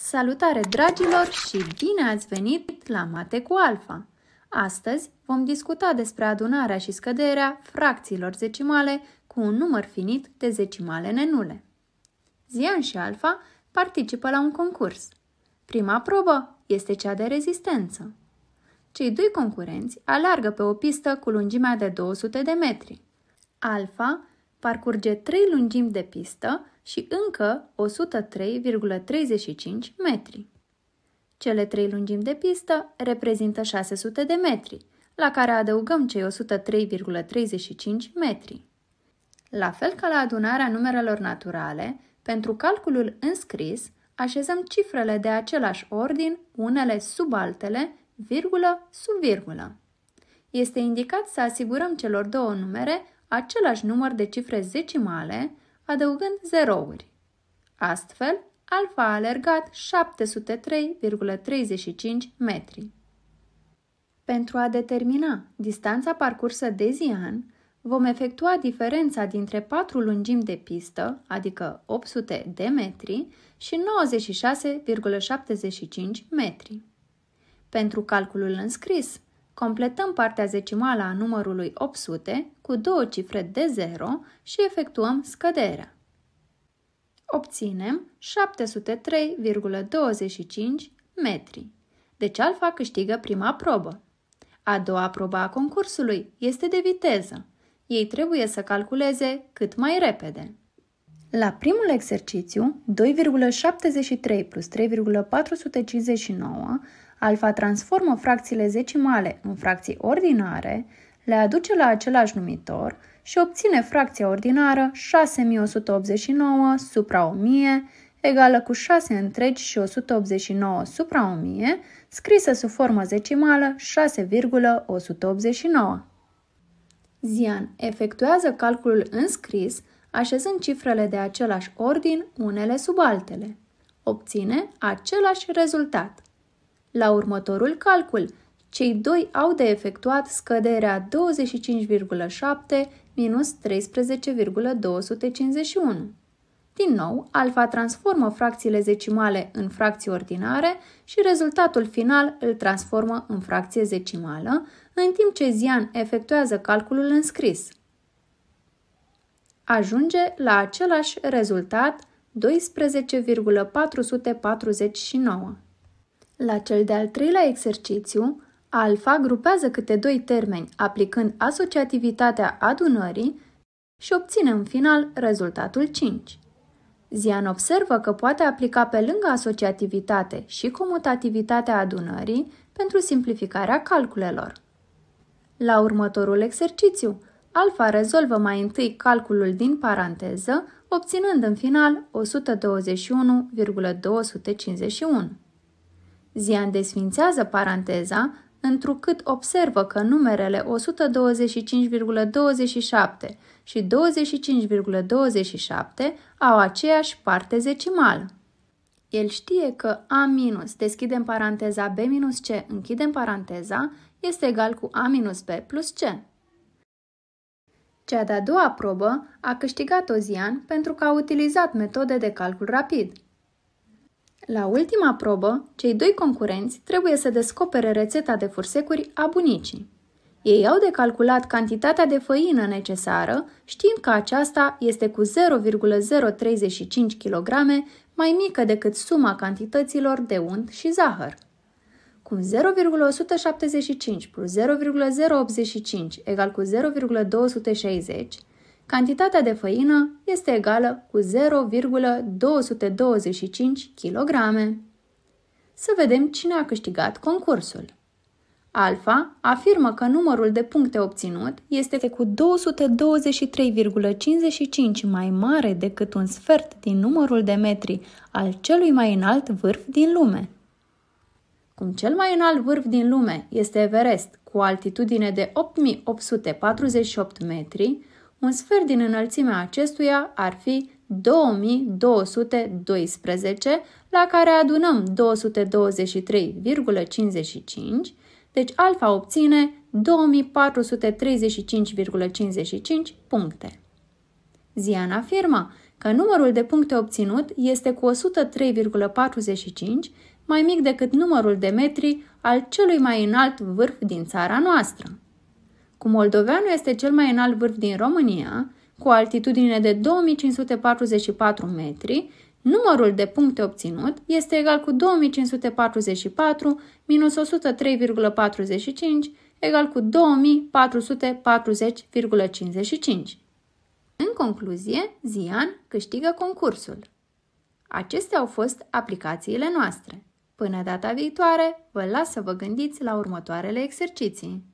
Salutare dragilor și bine ați venit la Mate cu Alfa! Astăzi vom discuta despre adunarea și scăderea fracțiilor zecimale cu un număr finit de zecimale nenule. Zian și Alfa participă la un concurs. Prima probă este cea de rezistență. Cei doi concurenți alargă pe o pistă cu lungimea de 200 de metri. Alfa parcurge trei lungimi de pistă și încă 103,35 metri. Cele trei lungimi de pistă reprezintă 600 de metri, la care adăugăm cei 103,35 metri. La fel ca la adunarea numerelor naturale, pentru calculul înscris, așezăm cifrele de același ordin, unele sub altele, virgulă sub virgulă. Este indicat să asigurăm celor două numere același număr de cifre zecimale, adăugând zerouri. Astfel, alfa a alergat 703,35 metri. Pentru a determina distanța parcursă de zian, vom efectua diferența dintre 4 lungimi de pistă, adică 800 de metri, și 96,75 metri. Pentru calculul înscris, Completăm partea zecimală a numărului 800 cu două cifre de 0 și efectuăm scăderea. Obținem 703,25 metri. Deci alfa câștigă prima probă. A doua probă a concursului este de viteză. Ei trebuie să calculeze cât mai repede. La primul exercițiu, 2,73 plus 3,459 Alfa transformă fracțiile zecimale în fracții ordinare, le aduce la același numitor și obține fracția ordinară 6189 supra 1000 egală cu 6 întregi și 189 supra 1000, scrisă sub formă zecimală 6,189. Zian efectuează calculul înscris, așezând cifrele de același ordin unele sub altele. Obține același rezultat. La următorul calcul, cei doi au de efectuat scăderea 25,7 minus 13,251. Din nou, alfa transformă fracțiile zecimale în fracții ordinare și rezultatul final îl transformă în fracție zecimală, în timp ce Zian efectuează calculul înscris. Ajunge la același rezultat 12,449. La cel de-al treilea exercițiu, alfa grupează câte doi termeni aplicând asociativitatea adunării și obține în final rezultatul 5. Zian observă că poate aplica pe lângă asociativitate și comutativitatea adunării pentru simplificarea calculelor. La următorul exercițiu, alfa rezolvă mai întâi calculul din paranteză, obținând în final 121,251. Zian desfințează paranteza întrucât observă că numerele 125,27 și 25,27 au aceeași parte zecimală. El știe că A- minus deschidem paranteza B-C, minus închidem paranteza, este egal cu A-B minus plus C. Cea de-a doua probă a câștigat Ozian pentru că a utilizat metode de calcul rapid – la ultima probă, cei doi concurenți trebuie să descopere rețeta de fursecuri a bunicii. Ei au de calculat cantitatea de făină necesară, știind că aceasta este cu 0,035 kg mai mică decât suma cantităților de unt și zahăr. Cum 0,175 plus 0,085 egal cu 0,260, Cantitatea de făină este egală cu 0,225 kg. Să vedem cine a câștigat concursul. Alfa afirmă că numărul de puncte obținut este cu 223,55 mai mare decât un sfert din numărul de metri al celui mai înalt vârf din lume. Cum cel mai înalt vârf din lume este Everest, cu altitudine de 8848 metri, un sfert din înălțimea acestuia ar fi 2212, la care adunăm 223,55, deci alfa obține 2435,55 puncte. Zian afirmă că numărul de puncte obținut este cu 103,45 mai mic decât numărul de metri al celui mai înalt vârf din țara noastră. Cu Moldoveanu este cel mai înalt vârf din România, cu o altitudine de 2544 metri, numărul de puncte obținut este egal cu 2544 minus 103,45 egal cu 2440,55. În concluzie, Zian câștigă concursul. Acestea au fost aplicațiile noastre. Până data viitoare, vă las să vă gândiți la următoarele exerciții.